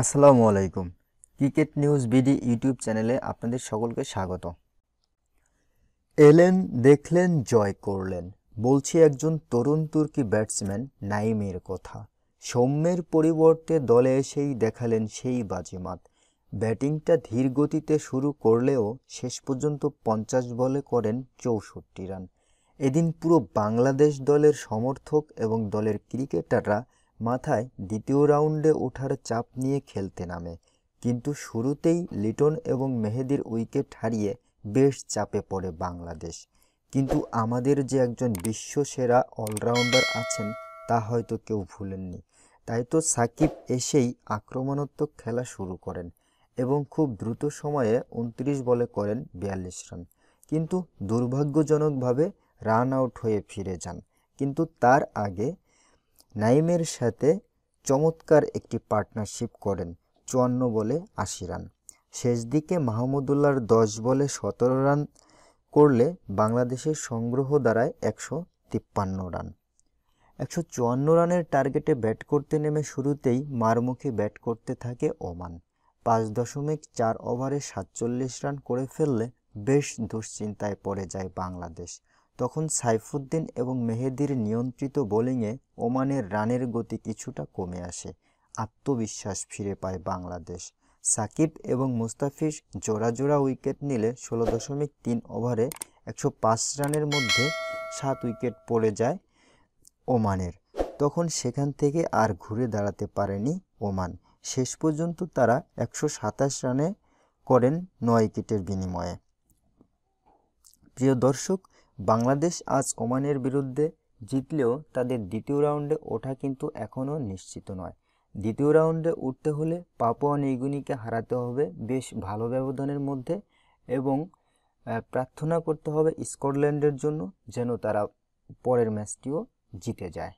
আসসালামু আলাইকুম cricket news BD YouTube চ্যানেলে আপনাদের সকলকে স্বাগত এলেন দেখলেন জয় করলেন বলছি একজন তরুণ তুর্কি ব্যাটসম্যান নাইমের কথা সৌম্যের পরিবর্তে দলে এসেই দেখালেন সেই বাজিমাত ব্যাটিংটা ধীর গতিতে শুরু করলেও শেষ পর্যন্ত পঞ্চাশ বলে করেন চৌষট্টি রান এদিন পুরো বাংলাদেশ দলের সমর্থক এবং দলের ক্রিকেটাররা মাথায় দ্বিতীয় রাউন্ডে ওঠার চাপ নিয়ে খেলতে নামে কিন্তু শুরুতেই লিটন এবং মেহেদির উইকেট হারিয়ে বেশ চাপে পড়ে বাংলাদেশ কিন্তু আমাদের যে একজন বিশ্বসেরা অলরাউন্ডার আছেন তা হয়তো কেউ ভুলেননি তাই তো সাকিব এসেই আক্রমণাত্মক খেলা শুরু করেন এবং খুব দ্রুত সময়ে উনত্রিশ বলে করেন বিয়াল্লিশ রান কিন্তু দুর্ভাগ্যজনকভাবে রান আউট হয়ে ফিরে যান কিন্তু তার আগে নাইমের সাথে চমৎকার একটি পার্টনারশিপ করেন চুয়ান্ন বলে আশি রান শেষ দিকে মাহমুদুল্লাহর দশ বলে সতেরো রান করলে বাংলাদেশের সংগ্রহ দ্বারায় একশো তিপ্পান্ন রান একশো চুয়ান্ন রানের টার্গেটে ব্যাট করতে নেমে শুরুতেই মারমুখে ব্যাট করতে থাকে ওমান পাঁচ দশমিক চার ওভারে সাতচল্লিশ রান করে ফেললে বেশ দুশ্চিন্তায় পড়ে যায় বাংলাদেশ তখন সাইফুদ্দিন এবং মেহেদির নিয়ন্ত্রিত বোলিংয়ে ওমানের রানের গতি কিছুটা কমে আসে আত্মবিশ্বাস ফিরে পায় বাংলাদেশ সাকিব এবং মুস্তাফিজ জোড়া জোড়া উইকেট নিলে ষোলো দশমিক তিন ওভারে একশো পাঁচ রানের মধ্যে সাত উইকেট পড়ে যায় ওমানের তখন সেখান থেকে আর ঘুরে দাঁড়াতে পারেনি ওমান শেষ পর্যন্ত তারা একশো সাতাশ রানে করেন নয় উইকেটের বিনিময়ে প্রিয় দর্শক বাংলাদেশ আজ ওমানের বিরুদ্ধে জিতলেও তাদের দ্বিতীয় রাউন্ডে ওঠা কিন্তু এখনও নিশ্চিত নয় দ্বিতীয় রাউন্ডে উঠতে হলে পাপুয়া নিগুনিকে হারাতে হবে বেশ ভালো ব্যবধানের মধ্যে এবং প্রার্থনা করতে হবে স্কটল্যান্ডের জন্য যেন তারা পরের ম্যাচটিও জিতে যায়